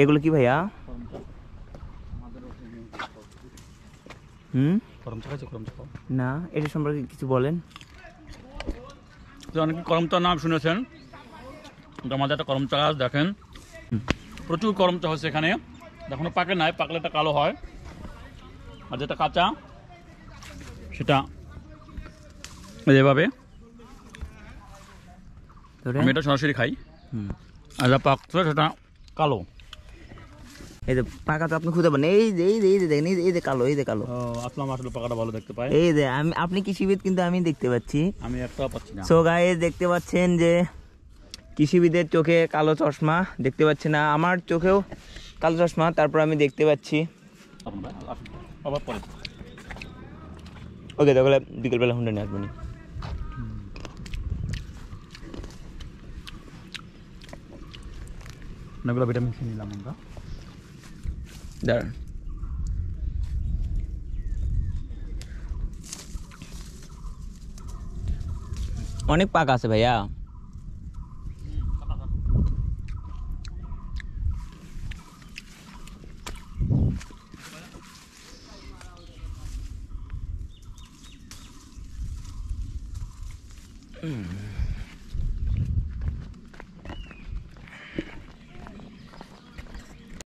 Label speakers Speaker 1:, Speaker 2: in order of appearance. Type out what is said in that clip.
Speaker 1: এগুলো কি ভাইয়া হুম না এটা সম্পর্কে কিছু বলেন
Speaker 2: অনেকে করমচার নাম শুনেছেন আমাদের একটা করমচা গাছ দেখেন প্রচুর করমচা হচ্ছে এখানে এখনো পাকে নাই পাকলে এটা কালো হয় আর যেটা কাঁচা সেটা যেভাবে আমি এটা সরাসরি খাই আর যা পাকছে সেটা কালো
Speaker 1: এই যে পাকা তো আপনি খুঁজে পাবেন এই যে এই যে এই যে দেখেন এই যে কালো এই যে কালো
Speaker 2: আপনার আসলে পাকাটা
Speaker 1: ভালো দেখতে পাই এই যে আমি আপনি কৃষিবিদ কিন্তু আমি দেখতে পাচ্ছি
Speaker 2: আমি একটা পাচ্ছি না সো
Speaker 1: গাইস দেখতে পাচ্ছেন যে কৃষিবিদের চোখে কালো চশমা দেখতে পাচ্ছি না আমার চোখেও কালো চশমা তারপর আমি দেখতে পাচ্ছি ওকে তাহলে বিকেলবেলা হুন্ডা নিয়ে আসবেন অনেকগুলো ভিটামিন খেয়ে নিলাম আমরা There. অনেক পাক আছে ভাইয়া Mm.